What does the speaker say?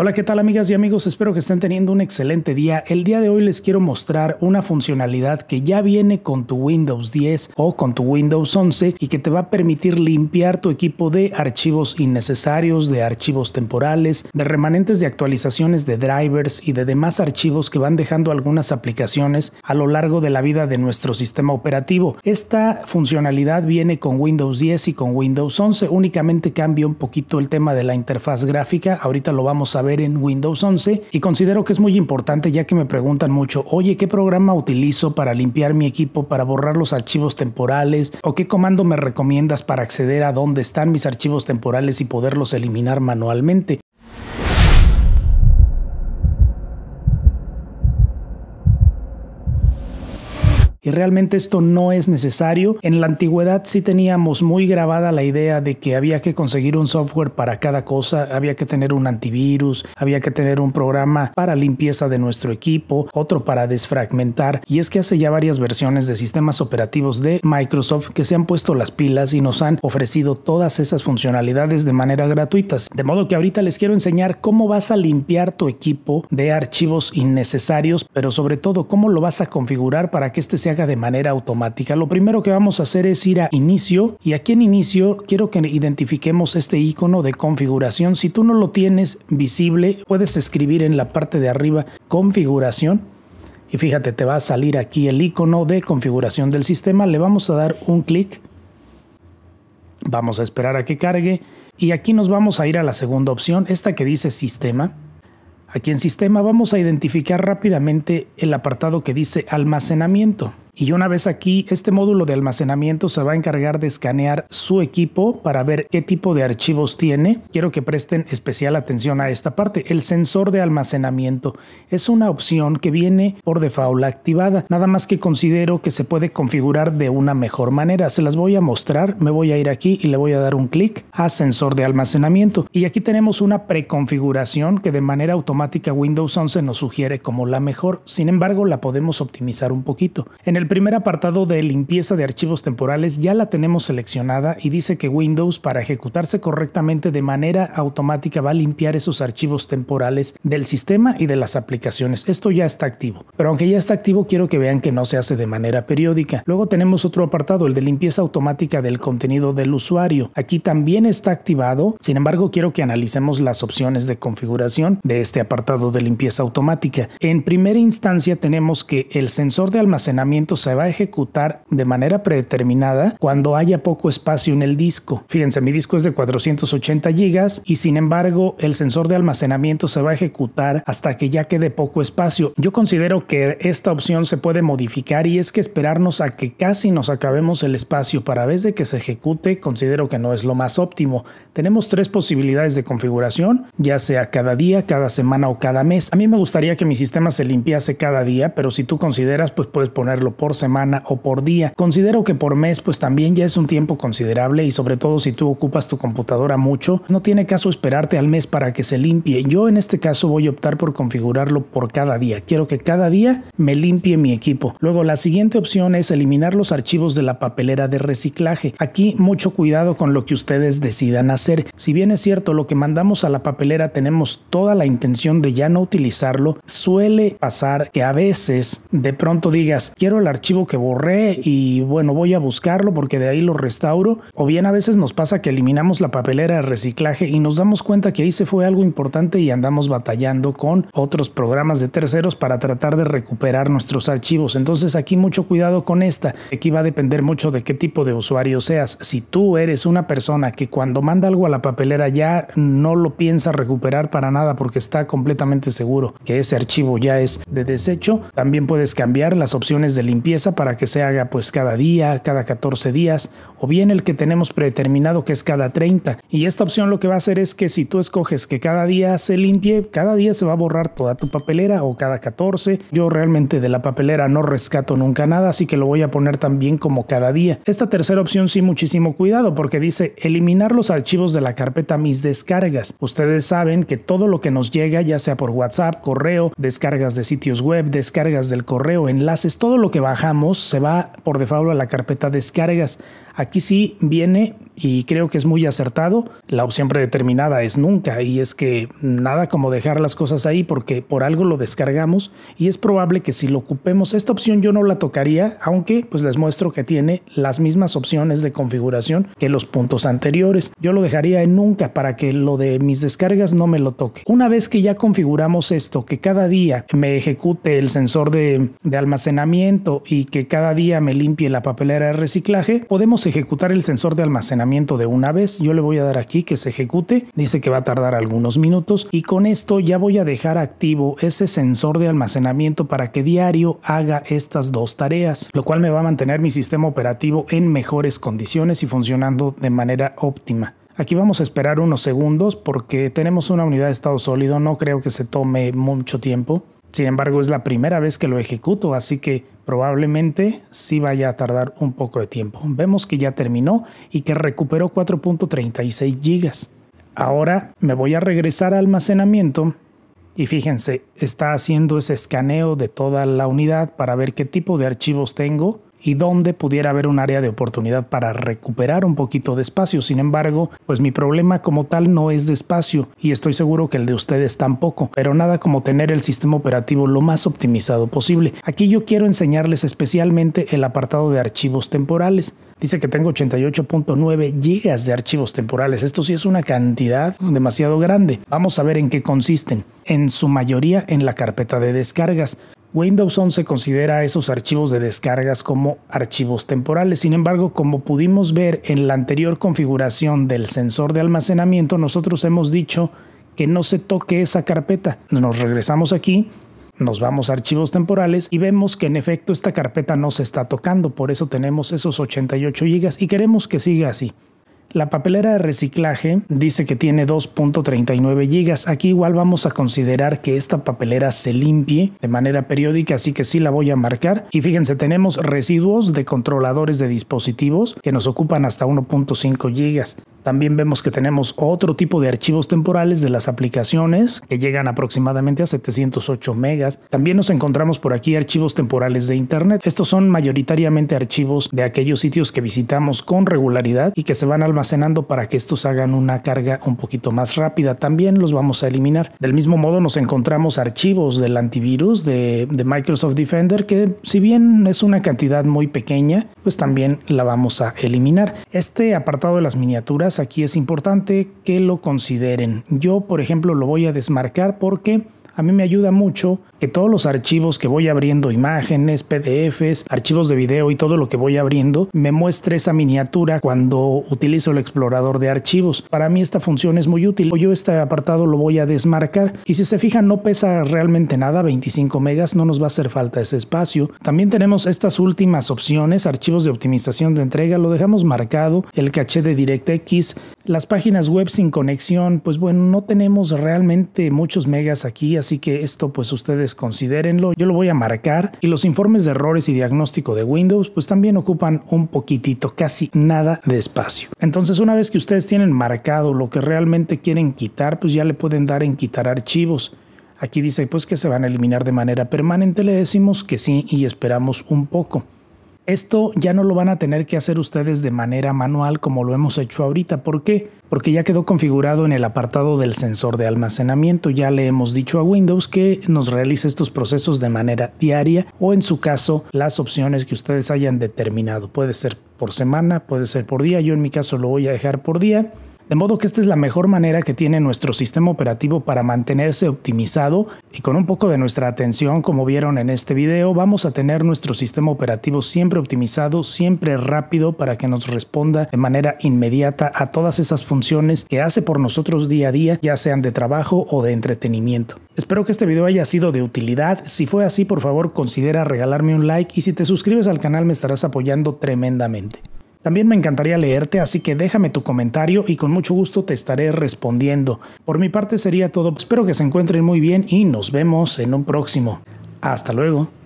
Hola, ¿qué tal amigas y amigos? Espero que estén teniendo un excelente día. El día de hoy les quiero mostrar una funcionalidad que ya viene con tu Windows 10 o con tu Windows 11 y que te va a permitir limpiar tu equipo de archivos innecesarios, de archivos temporales, de remanentes de actualizaciones de drivers y de demás archivos que van dejando algunas aplicaciones a lo largo de la vida de nuestro sistema operativo. Esta funcionalidad viene con Windows 10 y con Windows 11. Únicamente cambia un poquito el tema de la interfaz gráfica. Ahorita lo vamos a ver en Windows 11 y considero que es muy importante ya que me preguntan mucho, oye, ¿qué programa utilizo para limpiar mi equipo, para borrar los archivos temporales o qué comando me recomiendas para acceder a dónde están mis archivos temporales y poderlos eliminar manualmente? realmente esto no es necesario. En la antigüedad sí teníamos muy grabada la idea de que había que conseguir un software para cada cosa, había que tener un antivirus, había que tener un programa para limpieza de nuestro equipo, otro para desfragmentar y es que hace ya varias versiones de sistemas operativos de Microsoft que se han puesto las pilas y nos han ofrecido todas esas funcionalidades de manera gratuita De modo que ahorita les quiero enseñar cómo vas a limpiar tu equipo de archivos innecesarios, pero sobre todo cómo lo vas a configurar para que este sea de manera automática. Lo primero que vamos a hacer es ir a inicio y aquí en inicio quiero que identifiquemos este icono de configuración. Si tú no lo tienes visible, puedes escribir en la parte de arriba configuración y fíjate, te va a salir aquí el icono de configuración del sistema. Le vamos a dar un clic. Vamos a esperar a que cargue y aquí nos vamos a ir a la segunda opción, esta que dice sistema. Aquí en sistema vamos a identificar rápidamente el apartado que dice almacenamiento. Y una vez aquí, este módulo de almacenamiento se va a encargar de escanear su equipo para ver qué tipo de archivos tiene. Quiero que presten especial atención a esta parte. El sensor de almacenamiento es una opción que viene por default activada. Nada más que considero que se puede configurar de una mejor manera. Se las voy a mostrar. Me voy a ir aquí y le voy a dar un clic a sensor de almacenamiento. Y aquí tenemos una preconfiguración que de manera automática Windows 11 nos sugiere como la mejor. Sin embargo, la podemos optimizar un poquito. En el el primer apartado de limpieza de archivos temporales ya la tenemos seleccionada y dice que Windows para ejecutarse correctamente de manera automática va a limpiar esos archivos temporales del sistema y de las aplicaciones. Esto ya está activo. Pero aunque ya está activo, quiero que vean que no se hace de manera periódica. Luego tenemos otro apartado, el de limpieza automática del contenido del usuario. Aquí también está activado. Sin embargo, quiero que analicemos las opciones de configuración de este apartado de limpieza automática. En primera instancia tenemos que el sensor de almacenamiento se va a ejecutar de manera predeterminada cuando haya poco espacio en el disco. Fíjense, mi disco es de 480 GB y sin embargo el sensor de almacenamiento se va a ejecutar hasta que ya quede poco espacio. Yo considero que esta opción se puede modificar y es que esperarnos a que casi nos acabemos el espacio para vez de que se ejecute considero que no es lo más óptimo. Tenemos tres posibilidades de configuración, ya sea cada día, cada semana o cada mes. A mí me gustaría que mi sistema se limpiase cada día, pero si tú consideras pues puedes ponerlo por semana o por día. Considero que por mes pues también ya es un tiempo considerable y sobre todo si tú ocupas tu computadora mucho, no tiene caso esperarte al mes para que se limpie. Yo en este caso voy a optar por configurarlo por cada día. Quiero que cada día me limpie mi equipo. Luego la siguiente opción es eliminar los archivos de la papelera de reciclaje. Aquí mucho cuidado con lo que ustedes decidan hacer. Si bien es cierto lo que mandamos a la papelera tenemos toda la intención de ya no utilizarlo, suele pasar que a veces de pronto digas quiero archivo que borré y bueno, voy a buscarlo porque de ahí lo restauro. O bien a veces nos pasa que eliminamos la papelera de reciclaje y nos damos cuenta que ahí se fue algo importante y andamos batallando con otros programas de terceros para tratar de recuperar nuestros archivos. Entonces aquí mucho cuidado con esta. Aquí va a depender mucho de qué tipo de usuario seas. Si tú eres una persona que cuando manda algo a la papelera ya no lo piensa recuperar para nada porque está completamente seguro que ese archivo ya es de desecho, también puedes cambiar las opciones de limpieza para que se haga pues cada día, cada 14 días o bien el que tenemos predeterminado que es cada 30. Y esta opción lo que va a hacer es que si tú escoges que cada día se limpie, cada día se va a borrar toda tu papelera o cada 14. Yo realmente de la papelera no rescato nunca nada, así que lo voy a poner también como cada día. Esta tercera opción sí muchísimo cuidado porque dice eliminar los archivos de la carpeta mis descargas. Ustedes saben que todo lo que nos llega ya sea por WhatsApp, correo, descargas de sitios web, descargas del correo, enlaces, todo lo que va bajamos se va por default a la carpeta descargas. Aquí sí viene y creo que es muy acertado. La opción predeterminada es nunca y es que nada como dejar las cosas ahí porque por algo lo descargamos y es probable que si lo ocupemos esta opción yo no la tocaría, aunque pues les muestro que tiene las mismas opciones de configuración que los puntos anteriores. Yo lo dejaría en nunca para que lo de mis descargas no me lo toque. Una vez que ya configuramos esto, que cada día me ejecute el sensor de, de almacenamiento y que cada día me limpie la papelera de reciclaje, podemos ejecutar el sensor de almacenamiento de una vez. Yo le voy a dar aquí que se ejecute. Dice que va a tardar algunos minutos y con esto ya voy a dejar activo ese sensor de almacenamiento para que diario haga estas dos tareas, lo cual me va a mantener mi sistema operativo en mejores condiciones y funcionando de manera óptima. Aquí vamos a esperar unos segundos porque tenemos una unidad de estado sólido, no creo que se tome mucho tiempo. Sin embargo, es la primera vez que lo ejecuto, así que probablemente sí vaya a tardar un poco de tiempo. Vemos que ya terminó y que recuperó 4.36 gigas Ahora me voy a regresar al almacenamiento y fíjense, está haciendo ese escaneo de toda la unidad para ver qué tipo de archivos tengo y dónde pudiera haber un área de oportunidad para recuperar un poquito de espacio. Sin embargo, pues mi problema como tal no es de espacio y estoy seguro que el de ustedes tampoco, pero nada como tener el sistema operativo lo más optimizado posible. Aquí yo quiero enseñarles especialmente el apartado de archivos temporales. Dice que tengo 88.9 gigas de archivos temporales. Esto sí es una cantidad demasiado grande. Vamos a ver en qué consisten. En su mayoría en la carpeta de descargas. Windows 11 considera esos archivos de descargas como archivos temporales, sin embargo, como pudimos ver en la anterior configuración del sensor de almacenamiento, nosotros hemos dicho que no se toque esa carpeta. Nos regresamos aquí, nos vamos a archivos temporales y vemos que en efecto esta carpeta no se está tocando, por eso tenemos esos 88 GB y queremos que siga así. La papelera de reciclaje dice que tiene 2.39 gigas. Aquí igual vamos a considerar que esta papelera se limpie de manera periódica, así que sí la voy a marcar. Y fíjense, tenemos residuos de controladores de dispositivos que nos ocupan hasta 1.5 gigas. También vemos que tenemos otro tipo de archivos temporales de las aplicaciones que llegan aproximadamente a 708 megas. También nos encontramos por aquí archivos temporales de Internet. Estos son mayoritariamente archivos de aquellos sitios que visitamos con regularidad y que se van al almacenando para que estos hagan una carga un poquito más rápida. También los vamos a eliminar. Del mismo modo nos encontramos archivos del antivirus de, de Microsoft Defender que si bien es una cantidad muy pequeña, pues también la vamos a eliminar. Este apartado de las miniaturas aquí es importante que lo consideren. Yo por ejemplo lo voy a desmarcar porque a mí me ayuda mucho que todos los archivos que voy abriendo, imágenes, PDFs, archivos de video y todo lo que voy abriendo, me muestre esa miniatura cuando utilizo el explorador de archivos. Para mí esta función es muy útil. Yo este apartado lo voy a desmarcar y si se fijan no pesa realmente nada, 25 megas, no nos va a hacer falta ese espacio. También tenemos estas últimas opciones, archivos de optimización de entrega, lo dejamos marcado, el caché de DirectX las páginas web sin conexión, pues bueno, no tenemos realmente muchos megas aquí, así que esto pues ustedes considérenlo. Yo lo voy a marcar y los informes de errores y diagnóstico de Windows pues también ocupan un poquitito, casi nada de espacio. Entonces una vez que ustedes tienen marcado lo que realmente quieren quitar, pues ya le pueden dar en quitar archivos. Aquí dice pues que se van a eliminar de manera permanente, le decimos que sí y esperamos un poco. Esto ya no lo van a tener que hacer ustedes de manera manual como lo hemos hecho ahorita. ¿Por qué? Porque ya quedó configurado en el apartado del sensor de almacenamiento. Ya le hemos dicho a Windows que nos realice estos procesos de manera diaria o en su caso las opciones que ustedes hayan determinado. Puede ser por semana, puede ser por día. Yo en mi caso lo voy a dejar por día. De modo que esta es la mejor manera que tiene nuestro sistema operativo para mantenerse optimizado y con un poco de nuestra atención, como vieron en este video, vamos a tener nuestro sistema operativo siempre optimizado, siempre rápido para que nos responda de manera inmediata a todas esas funciones que hace por nosotros día a día, ya sean de trabajo o de entretenimiento. Espero que este video haya sido de utilidad. Si fue así, por favor, considera regalarme un like y si te suscribes al canal me estarás apoyando tremendamente. También me encantaría leerte, así que déjame tu comentario y con mucho gusto te estaré respondiendo. Por mi parte sería todo, espero que se encuentren muy bien y nos vemos en un próximo. Hasta luego.